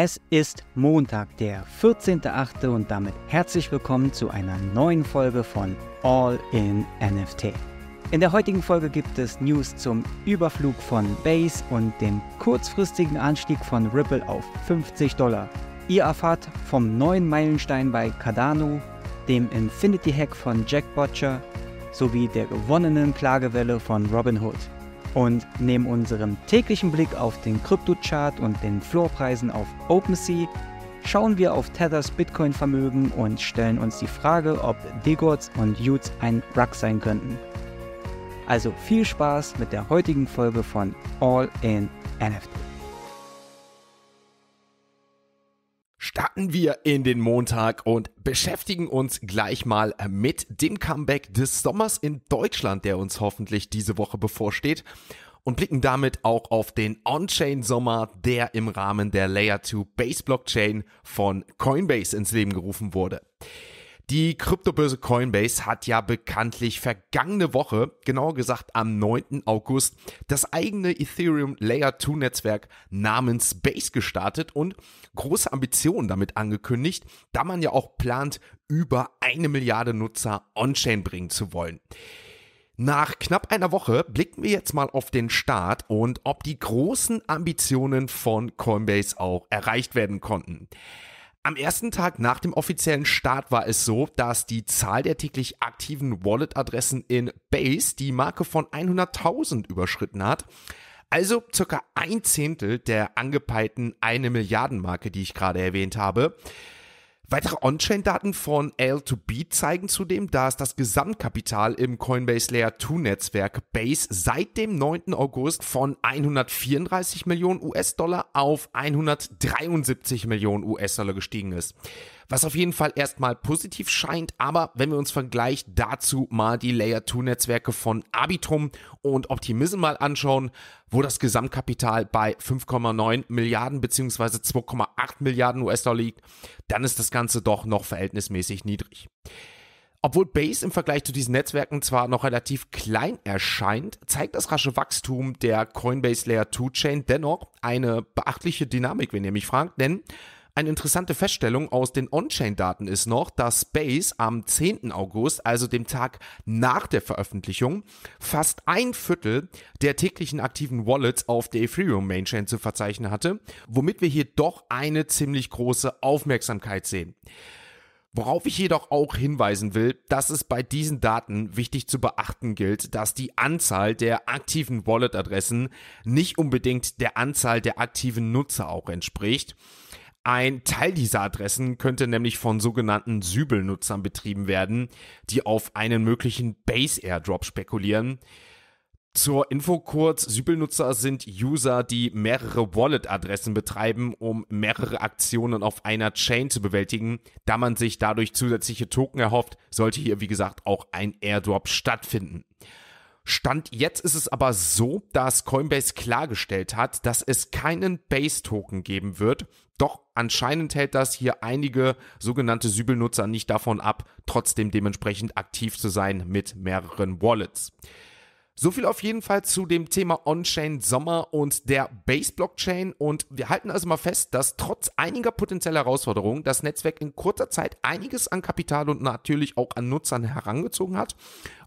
Es ist Montag, der 14.8. und damit herzlich willkommen zu einer neuen Folge von All in NFT. In der heutigen Folge gibt es News zum Überflug von Base und dem kurzfristigen Anstieg von Ripple auf 50 Dollar. Ihr erfahrt vom neuen Meilenstein bei Cardano, dem Infinity Hack von Jack Butcher sowie der gewonnenen Klagewelle von Robinhood. Und neben unserem täglichen Blick auf den Kryptochart und den Floorpreisen auf OpenSea schauen wir auf Tethers Bitcoin-Vermögen und stellen uns die Frage, ob Degots und Utes ein Ruck sein könnten. Also viel Spaß mit der heutigen Folge von All in NFT. starten wir in den Montag und beschäftigen uns gleich mal mit dem Comeback des Sommers in Deutschland, der uns hoffentlich diese Woche bevorsteht. Und blicken damit auch auf den On-Chain-Sommer, der im Rahmen der Layer 2 Base Blockchain von Coinbase ins Leben gerufen wurde. Die Kryptobörse Coinbase hat ja bekanntlich vergangene Woche, genauer gesagt am 9. August, das eigene Ethereum Layer 2 Netzwerk namens Base gestartet und große Ambitionen damit angekündigt, da man ja auch plant, über eine Milliarde Nutzer on-chain bringen zu wollen. Nach knapp einer Woche blicken wir jetzt mal auf den Start und ob die großen Ambitionen von Coinbase auch erreicht werden konnten. Am ersten Tag nach dem offiziellen Start war es so, dass die Zahl der täglich aktiven Wallet-Adressen in Base die Marke von 100.000 überschritten hat. Also circa ein Zehntel der angepeilten eine Milliarden Marke, die ich gerade erwähnt habe. Weitere On-Chain-Daten von L2B zeigen zudem, dass das Gesamtkapital im Coinbase Layer 2 Netzwerk Base seit dem 9. August von 134 Millionen US-Dollar auf 173 Millionen US-Dollar gestiegen ist. Was auf jeden Fall erstmal positiv scheint, aber wenn wir uns vergleich dazu mal die Layer 2 Netzwerke von Arbitrum und Optimism mal anschauen, wo das Gesamtkapital bei 5,9 Milliarden bzw. 2,8 Milliarden US-Dollar liegt, dann ist das Ganze doch noch verhältnismäßig niedrig. Obwohl Base im Vergleich zu diesen Netzwerken zwar noch relativ klein erscheint, zeigt das rasche Wachstum der Coinbase Layer 2 Chain dennoch eine beachtliche Dynamik, wenn ihr mich fragt, denn eine interessante Feststellung aus den On-Chain-Daten ist noch, dass Base am 10. August, also dem Tag nach der Veröffentlichung, fast ein Viertel der täglichen aktiven Wallets auf der Ethereum Mainchain zu verzeichnen hatte, womit wir hier doch eine ziemlich große Aufmerksamkeit sehen. Worauf ich jedoch auch hinweisen will, dass es bei diesen Daten wichtig zu beachten gilt, dass die Anzahl der aktiven Wallet-Adressen nicht unbedingt der Anzahl der aktiven Nutzer auch entspricht. Ein Teil dieser Adressen könnte nämlich von sogenannten Sübelnutzern betrieben werden, die auf einen möglichen Base Airdrop spekulieren. Zur Info kurz, Sübelnutzer sind User, die mehrere Wallet-Adressen betreiben, um mehrere Aktionen auf einer Chain zu bewältigen. Da man sich dadurch zusätzliche Token erhofft, sollte hier, wie gesagt, auch ein Airdrop stattfinden. Stand jetzt ist es aber so, dass Coinbase klargestellt hat, dass es keinen Base-Token geben wird. Doch anscheinend hält das hier einige sogenannte Sübelnutzer nicht davon ab, trotzdem dementsprechend aktiv zu sein mit mehreren Wallets. So viel auf jeden Fall zu dem Thema On-Chain Sommer und der Base-Blockchain. Und wir halten also mal fest, dass trotz einiger potenzieller Herausforderungen das Netzwerk in kurzer Zeit einiges an Kapital und natürlich auch an Nutzern herangezogen hat.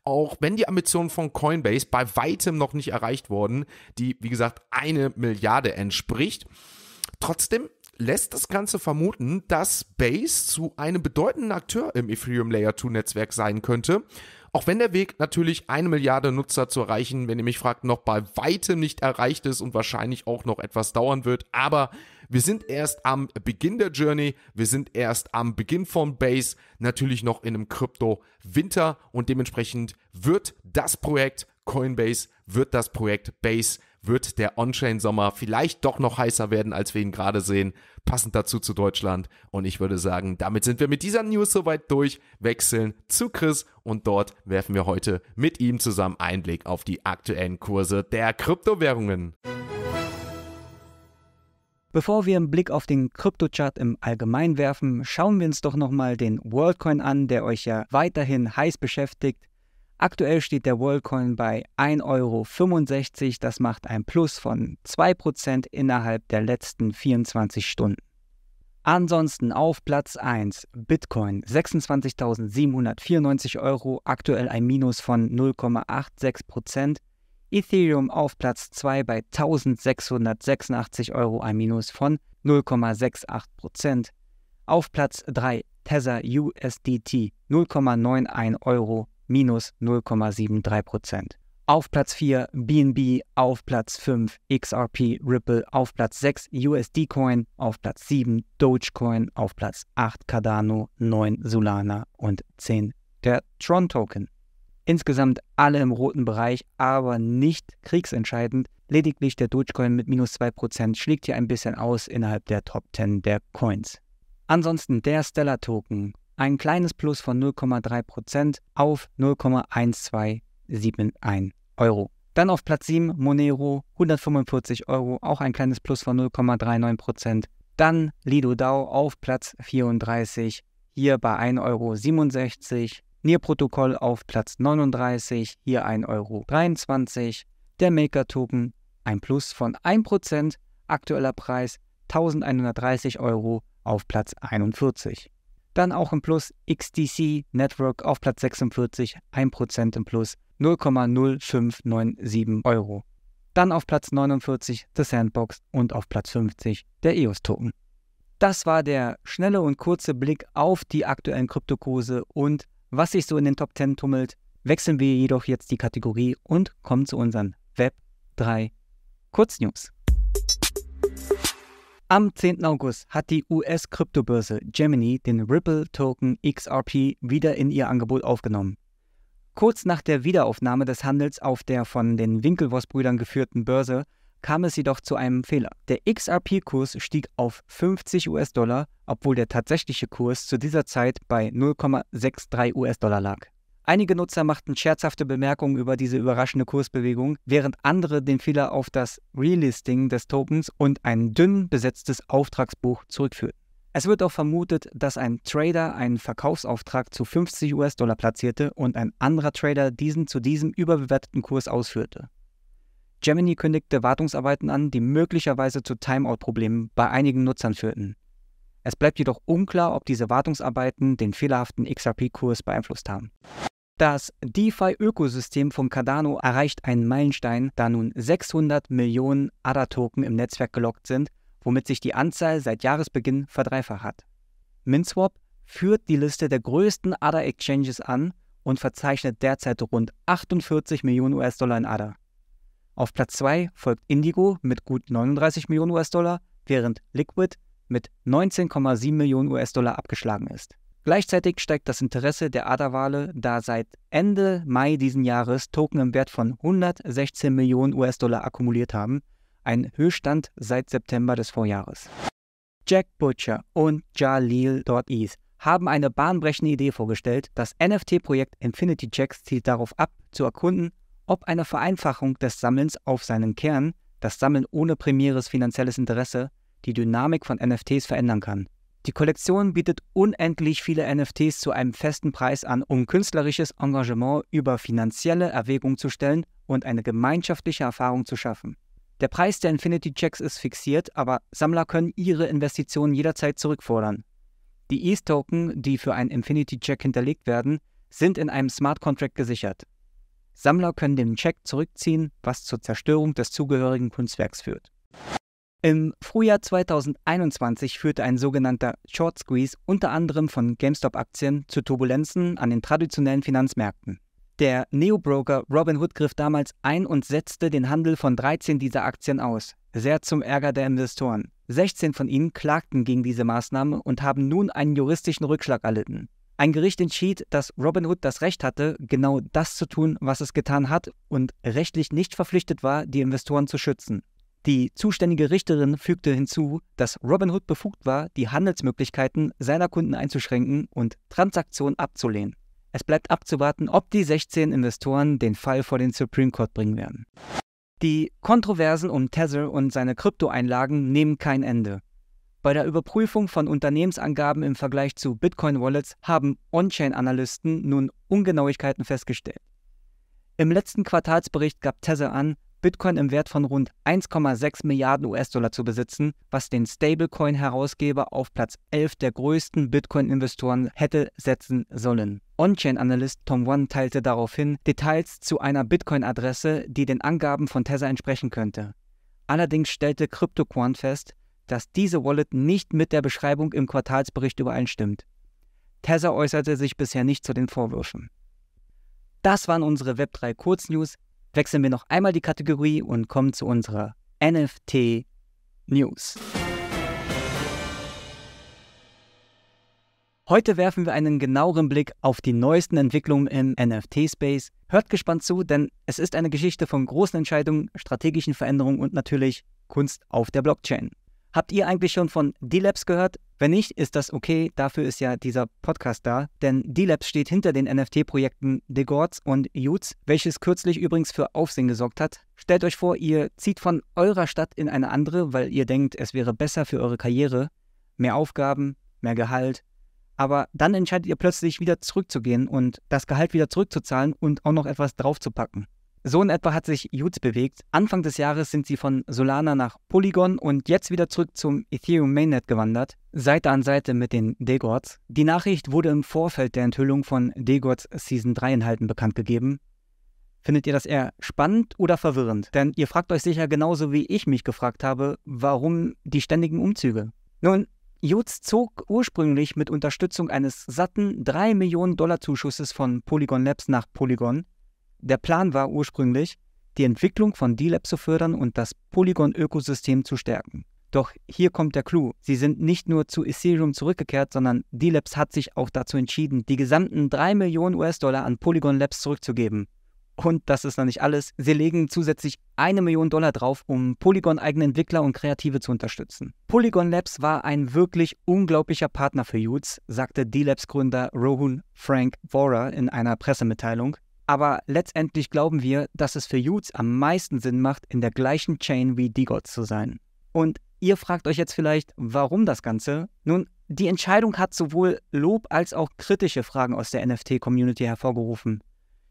Auch wenn die Ambitionen von Coinbase bei weitem noch nicht erreicht wurden, die wie gesagt eine Milliarde entspricht. Trotzdem lässt das Ganze vermuten, dass Base zu einem bedeutenden Akteur im Ethereum Layer 2 Netzwerk sein könnte auch wenn der Weg natürlich eine Milliarde Nutzer zu erreichen, wenn ihr mich fragt, noch bei weitem nicht erreicht ist und wahrscheinlich auch noch etwas dauern wird. Aber wir sind erst am Beginn der Journey, wir sind erst am Beginn von Base, natürlich noch in einem Krypto-Winter und dementsprechend wird das Projekt Coinbase, wird das Projekt Base wird der On-Chain-Sommer vielleicht doch noch heißer werden, als wir ihn gerade sehen. Passend dazu zu Deutschland. Und ich würde sagen, damit sind wir mit dieser News soweit durch. Wechseln zu Chris und dort werfen wir heute mit ihm zusammen Einblick auf die aktuellen Kurse der Kryptowährungen. Bevor wir einen Blick auf den Kryptochart im Allgemeinen werfen, schauen wir uns doch nochmal den WorldCoin an, der euch ja weiterhin heiß beschäftigt. Aktuell steht der Worldcoin bei 1,65 Euro. Das macht ein Plus von 2% innerhalb der letzten 24 Stunden. Ansonsten auf Platz 1 Bitcoin 26.794 Euro, aktuell ein Minus von 0,86%. Ethereum auf Platz 2 bei 1686 Euro, ein Minus von 0,68%. Auf Platz 3 Tether USDT 0,91 Euro, minus 0,73 Prozent. Auf Platz 4 BNB, auf Platz 5 XRP Ripple, auf Platz 6 USD Coin, auf Platz 7 Dogecoin, auf Platz 8 Cardano, 9 Solana und 10 der Tron Token. Insgesamt alle im roten Bereich, aber nicht kriegsentscheidend. Lediglich der Dogecoin mit minus 2% schlägt hier ein bisschen aus innerhalb der Top 10 der Coins. Ansonsten der Stellar Token ein kleines Plus von 0,3% Prozent auf 0,1271 Euro. Dann auf Platz 7 Monero 145 Euro, auch ein kleines Plus von 0,39%. Prozent. Dann Lido DAO auf Platz 34, hier bei 1,67 Euro. NIR-Protokoll auf Platz 39, hier 1,23 Euro. Der Maker-Token ein Plus von 1%, aktueller Preis 1130 Euro auf Platz 41. Dann auch im Plus XTC Network auf Platz 46, 1% im Plus, 0,0597 Euro. Dann auf Platz 49 The Sandbox und auf Platz 50 der EOS-Token. Das war der schnelle und kurze Blick auf die aktuellen Kryptokurse und was sich so in den Top 10 tummelt. Wechseln wir jedoch jetzt die Kategorie und kommen zu unseren Web 3 Kurznews. Am 10. August hat die US-Kryptobörse Gemini den Ripple-Token XRP wieder in ihr Angebot aufgenommen. Kurz nach der Wiederaufnahme des Handels auf der von den Winkelwoss-Brüdern geführten Börse kam es jedoch zu einem Fehler. Der XRP-Kurs stieg auf 50 US-Dollar, obwohl der tatsächliche Kurs zu dieser Zeit bei 0,63 US-Dollar lag. Einige Nutzer machten scherzhafte Bemerkungen über diese überraschende Kursbewegung, während andere den Fehler auf das Relisting des Tokens und ein dünn besetztes Auftragsbuch zurückführten. Es wird auch vermutet, dass ein Trader einen Verkaufsauftrag zu 50 US-Dollar platzierte und ein anderer Trader diesen zu diesem überbewerteten Kurs ausführte. Gemini kündigte Wartungsarbeiten an, die möglicherweise zu Timeout-Problemen bei einigen Nutzern führten. Es bleibt jedoch unklar, ob diese Wartungsarbeiten den fehlerhaften XRP-Kurs beeinflusst haben. Das DeFi-Ökosystem von Cardano erreicht einen Meilenstein, da nun 600 Millionen ADA-Token im Netzwerk gelockt sind, womit sich die Anzahl seit Jahresbeginn verdreifacht hat. MintSwap führt die Liste der größten ADA-Exchanges an und verzeichnet derzeit rund 48 Millionen US-Dollar in ADA. Auf Platz 2 folgt Indigo mit gut 39 Millionen US-Dollar, während Liquid mit 19,7 Millionen US-Dollar abgeschlagen ist. Gleichzeitig steigt das Interesse der ADA-Wale, da seit Ende Mai diesen Jahres Token im Wert von 116 Millionen US-Dollar akkumuliert haben, ein Höchststand seit September des Vorjahres. Jack Butcher und Jalil.eth haben eine bahnbrechende Idee vorgestellt. Das NFT-Projekt Infinity Checks zielt darauf ab, zu erkunden, ob eine Vereinfachung des Sammelns auf seinen Kern, das Sammeln ohne primäres finanzielles Interesse, die Dynamik von NFTs verändern kann. Die Kollektion bietet unendlich viele NFTs zu einem festen Preis an, um künstlerisches Engagement über finanzielle Erwägung zu stellen und eine gemeinschaftliche Erfahrung zu schaffen. Der Preis der Infinity Checks ist fixiert, aber Sammler können ihre Investitionen jederzeit zurückfordern. Die ETH-Token, die für einen Infinity Check hinterlegt werden, sind in einem Smart Contract gesichert. Sammler können den Check zurückziehen, was zur Zerstörung des zugehörigen Kunstwerks führt. Im Frühjahr 2021 führte ein sogenannter Short Squeeze unter anderem von GameStop-Aktien zu Turbulenzen an den traditionellen Finanzmärkten. Der Neo-Broker Robinhood griff damals ein und setzte den Handel von 13 dieser Aktien aus, sehr zum Ärger der Investoren. 16 von ihnen klagten gegen diese Maßnahme und haben nun einen juristischen Rückschlag erlitten. Ein Gericht entschied, dass Robinhood das Recht hatte, genau das zu tun, was es getan hat und rechtlich nicht verpflichtet war, die Investoren zu schützen. Die zuständige Richterin fügte hinzu, dass Robin Hood befugt war, die Handelsmöglichkeiten seiner Kunden einzuschränken und Transaktionen abzulehnen. Es bleibt abzuwarten, ob die 16 Investoren den Fall vor den Supreme Court bringen werden. Die Kontroversen um Tether und seine Kryptoeinlagen nehmen kein Ende. Bei der Überprüfung von Unternehmensangaben im Vergleich zu Bitcoin-Wallets haben On-Chain-Analysten nun Ungenauigkeiten festgestellt. Im letzten Quartalsbericht gab Tether an, Bitcoin im Wert von rund 1,6 Milliarden US-Dollar zu besitzen, was den Stablecoin-Herausgeber auf Platz 11 der größten Bitcoin-Investoren hätte setzen sollen. On-Chain-Analyst Tom One teilte daraufhin Details zu einer Bitcoin-Adresse, die den Angaben von Tesla entsprechen könnte. Allerdings stellte CryptoQuant fest, dass diese Wallet nicht mit der Beschreibung im Quartalsbericht übereinstimmt. Tether äußerte sich bisher nicht zu den Vorwürfen. Das waren unsere Web3 Kurznews wechseln wir noch einmal die Kategorie und kommen zu unserer NFT News. Heute werfen wir einen genaueren Blick auf die neuesten Entwicklungen im NFT-Space. Hört gespannt zu, denn es ist eine Geschichte von großen Entscheidungen, strategischen Veränderungen und natürlich Kunst auf der Blockchain. Habt ihr eigentlich schon von D-Labs gehört? Wenn nicht, ist das okay. Dafür ist ja dieser Podcast da. Denn D-Labs steht hinter den NFT-Projekten DeGords und Utes, welches kürzlich übrigens für Aufsehen gesorgt hat. Stellt euch vor, ihr zieht von eurer Stadt in eine andere, weil ihr denkt, es wäre besser für eure Karriere. Mehr Aufgaben, mehr Gehalt, aber dann entscheidet ihr plötzlich wieder zurückzugehen und das Gehalt wieder zurückzuzahlen und auch noch etwas draufzupacken. So in etwa hat sich Jutz bewegt. Anfang des Jahres sind sie von Solana nach Polygon und jetzt wieder zurück zum Ethereum Mainnet gewandert, Seite an Seite mit den Degords. Die Nachricht wurde im Vorfeld der Enthüllung von Degords Season 3 Inhalten bekannt gegeben. Findet ihr das eher spannend oder verwirrend? Denn ihr fragt euch sicher genauso wie ich mich gefragt habe, warum die ständigen Umzüge? Nun, Jutz zog ursprünglich mit Unterstützung eines satten 3 Millionen Dollar Zuschusses von Polygon Labs nach Polygon der Plan war ursprünglich, die Entwicklung von D-Lab zu fördern und das Polygon-Ökosystem zu stärken. Doch hier kommt der Clou. Sie sind nicht nur zu Ethereum zurückgekehrt, sondern D-Labs hat sich auch dazu entschieden, die gesamten 3 Millionen US-Dollar an Polygon Labs zurückzugeben. Und das ist noch nicht alles. Sie legen zusätzlich eine Million Dollar drauf, um Polygon-eigene Entwickler und Kreative zu unterstützen. Polygon Labs war ein wirklich unglaublicher Partner für Utes, sagte D-Labs-Gründer Rohun Frank Vora in einer Pressemitteilung. Aber letztendlich glauben wir, dass es für Utes am meisten Sinn macht, in der gleichen Chain wie Digots zu sein. Und ihr fragt euch jetzt vielleicht, warum das Ganze? Nun, die Entscheidung hat sowohl Lob als auch kritische Fragen aus der NFT-Community hervorgerufen.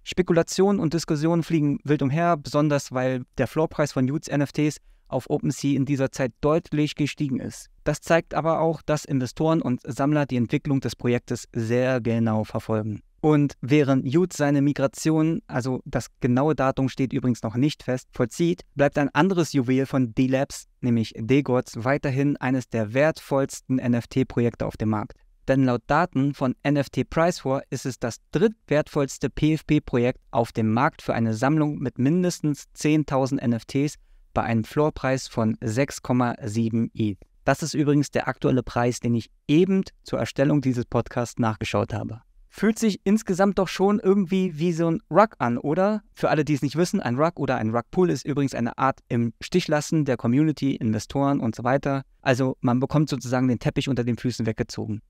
Spekulationen und Diskussionen fliegen wild umher, besonders weil der Floorpreis von Utes NFTs auf OpenSea in dieser Zeit deutlich gestiegen ist. Das zeigt aber auch, dass Investoren und Sammler die Entwicklung des Projektes sehr genau verfolgen. Und während Jude seine Migration, also das genaue Datum steht übrigens noch nicht fest, vollzieht, bleibt ein anderes Juwel von D-Labs, nämlich D-Gods, weiterhin eines der wertvollsten NFT-Projekte auf dem Markt. Denn laut Daten von NFT Price War ist es das drittwertvollste PFP-Projekt auf dem Markt für eine Sammlung mit mindestens 10.000 NFTs bei einem Floorpreis von 6,7 ETH. Das ist übrigens der aktuelle Preis, den ich eben zur Erstellung dieses Podcasts nachgeschaut habe fühlt sich insgesamt doch schon irgendwie wie so ein Rug an, oder? Für alle, die es nicht wissen, ein Rug oder ein rug ist übrigens eine Art im Stichlassen der Community, Investoren und so weiter. Also man bekommt sozusagen den Teppich unter den Füßen weggezogen.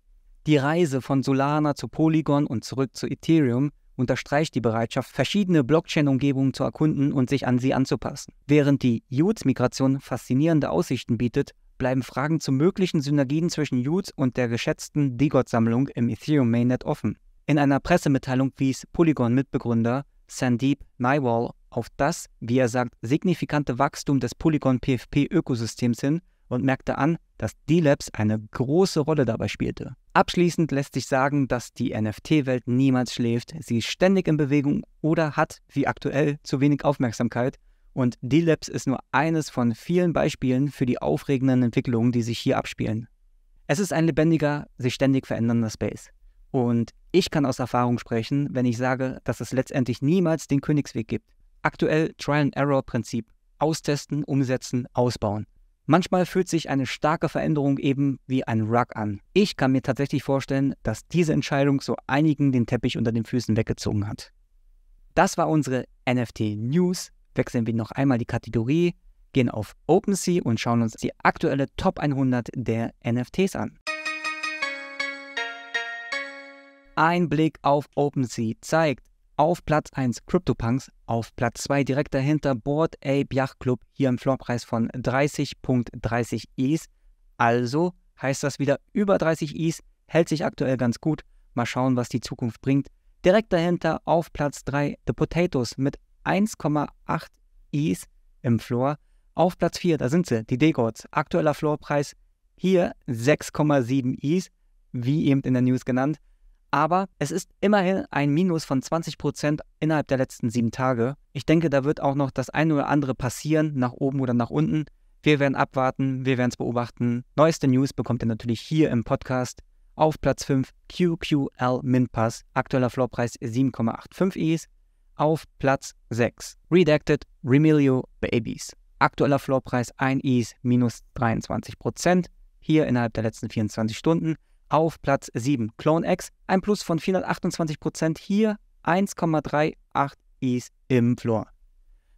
Die Reise von Solana zu Polygon und zurück zu Ethereum unterstreicht die Bereitschaft, verschiedene Blockchain-Umgebungen zu erkunden und sich an sie anzupassen. Während die Utes-Migration faszinierende Aussichten bietet, bleiben Fragen zu möglichen Synergien zwischen Utes und der geschätzten digot sammlung im Ethereum-Mainnet offen. In einer Pressemitteilung wies Polygon-Mitbegründer Sandeep Naiwal auf das, wie er sagt, signifikante Wachstum des Polygon-PFP-Ökosystems hin und merkte an, dass D-Labs eine große Rolle dabei spielte. Abschließend lässt sich sagen, dass die NFT-Welt niemals schläft, sie ist ständig in Bewegung oder hat, wie aktuell, zu wenig Aufmerksamkeit und D-Labs ist nur eines von vielen Beispielen für die aufregenden Entwicklungen, die sich hier abspielen. Es ist ein lebendiger, sich ständig verändernder Space. Und ich kann aus Erfahrung sprechen, wenn ich sage, dass es letztendlich niemals den Königsweg gibt. Aktuell Trial-and-Error-Prinzip. Austesten, umsetzen, ausbauen. Manchmal fühlt sich eine starke Veränderung eben wie ein Rug an. Ich kann mir tatsächlich vorstellen, dass diese Entscheidung so einigen den Teppich unter den Füßen weggezogen hat. Das war unsere NFT News. Wechseln wir noch einmal die Kategorie, gehen auf OpenSea und schauen uns die aktuelle Top 100 der NFTs an. Ein Blick auf OpenSea zeigt auf Platz 1 CryptoPunks, auf Platz 2 direkt dahinter Board Ape Yacht Club hier im Floorpreis von 30.30 Is. Also heißt das wieder über 30 Is, hält sich aktuell ganz gut. Mal schauen, was die Zukunft bringt. Direkt dahinter auf Platz 3 The Potatoes mit 1,8 Is im Floor. Auf Platz 4, da sind sie, die Degots. Aktueller Floorpreis hier 6,7 Is, wie eben in der News genannt. Aber es ist immerhin ein Minus von 20 innerhalb der letzten sieben Tage. Ich denke, da wird auch noch das eine oder andere passieren, nach oben oder nach unten. Wir werden abwarten, wir werden es beobachten. Neueste News bekommt ihr natürlich hier im Podcast. Auf Platz 5 QQL Minpass, aktueller Floorpreis 7,85 Is. Auf Platz 6 Redacted Remilio Babies, aktueller Floorpreis 1 Is minus 23 Hier innerhalb der letzten 24 Stunden auf Platz 7. Clone X, ein Plus von 428 Hier 1,38 Is im Floor.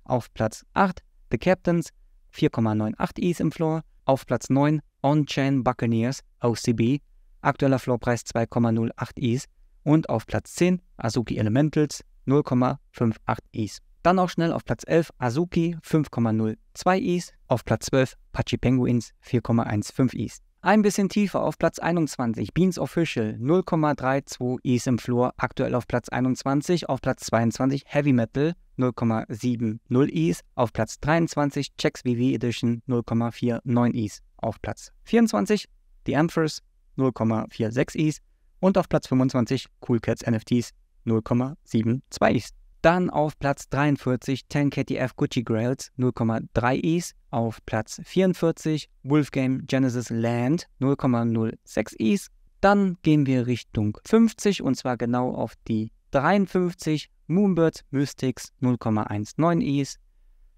Auf Platz 8 The Captains, 4,98 Is im Floor. Auf Platz 9 On-Chain Buccaneers, OCB, aktueller Floorpreis 2,08 Is. Und auf Platz 10 Azuki Elementals, 0,58 Is. Dann auch schnell auf Platz 11 Azuki, 5,02 Is. Auf Platz 12 Pachi Penguins, 4,15 Is. Ein bisschen tiefer auf Platz 21, Beans Official, 0,32 Is im Floor, aktuell auf Platz 21, auf Platz 22 Heavy Metal, 0,70 Is, auf Platz 23 Checks VV Edition, 0,49 Is, auf Platz 24 The Empress, 0,46 Is und auf Platz 25 Cool Cats NFTs, 0,72 Is. Dann auf Platz 43 10KTF Gucci Grails 0,3 Is. Auf Platz 44 Wolfgame Genesis Land 0,06 Is. Dann gehen wir Richtung 50 und zwar genau auf die 53 Moonbirds Mystics 0,19 Is.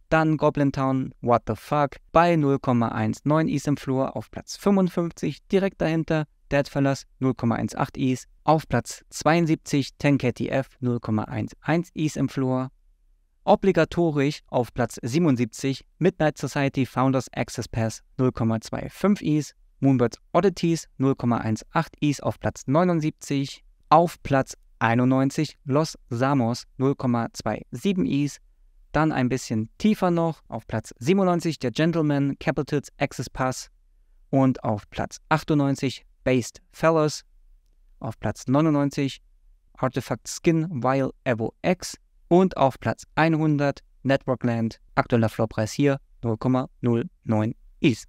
Dann Goblin Town What the Fuck bei 0,19 Is im Flur auf Platz 55. Direkt dahinter Deadfellas 0,18 Is. Auf Platz 72 Tenketi F 0,11 Is im Floor. Obligatorisch auf Platz 77 Midnight Society Founders Access Pass 0,25 Is. Moonbirds Oddities 0,18 Is auf Platz 79. Auf Platz 91 Los Samos 0,27 Is. Dann ein bisschen tiefer noch auf Platz 97 der Gentleman Capitals Access Pass und auf Platz 98 Based Fellows auf Platz 99, Artifact Skin While Evo X und auf Platz 100 Networkland, aktueller Floorpreis hier 0,09 ETH.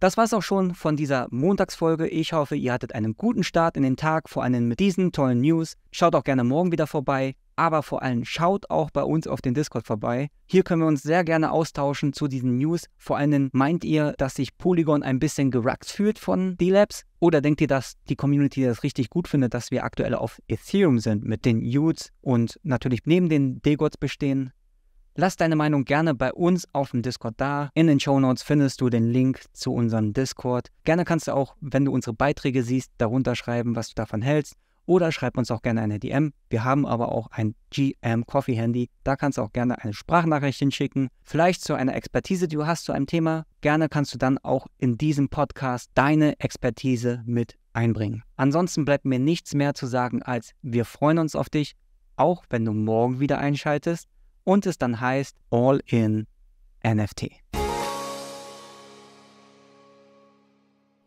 Das war es auch schon von dieser Montagsfolge. Ich hoffe, ihr hattet einen guten Start in den Tag, vor allem mit diesen tollen News. Schaut auch gerne morgen wieder vorbei aber vor allem schaut auch bei uns auf den Discord vorbei. Hier können wir uns sehr gerne austauschen zu diesen News. Vor allem meint ihr, dass sich Polygon ein bisschen geruckt fühlt von D-Labs? Oder denkt ihr, dass die Community das richtig gut findet, dass wir aktuell auf Ethereum sind mit den Nudes und natürlich neben den D-Gods bestehen? Lass deine Meinung gerne bei uns auf dem Discord da. In den Show Notes findest du den Link zu unserem Discord. Gerne kannst du auch, wenn du unsere Beiträge siehst, darunter schreiben, was du davon hältst oder schreib uns auch gerne eine DM. Wir haben aber auch ein GM Coffee Handy. Da kannst du auch gerne eine Sprachnachricht hinschicken. Vielleicht zu einer Expertise, die du hast zu einem Thema. Gerne kannst du dann auch in diesem Podcast deine Expertise mit einbringen. Ansonsten bleibt mir nichts mehr zu sagen, als wir freuen uns auf dich, auch wenn du morgen wieder einschaltest und es dann heißt All in NFT.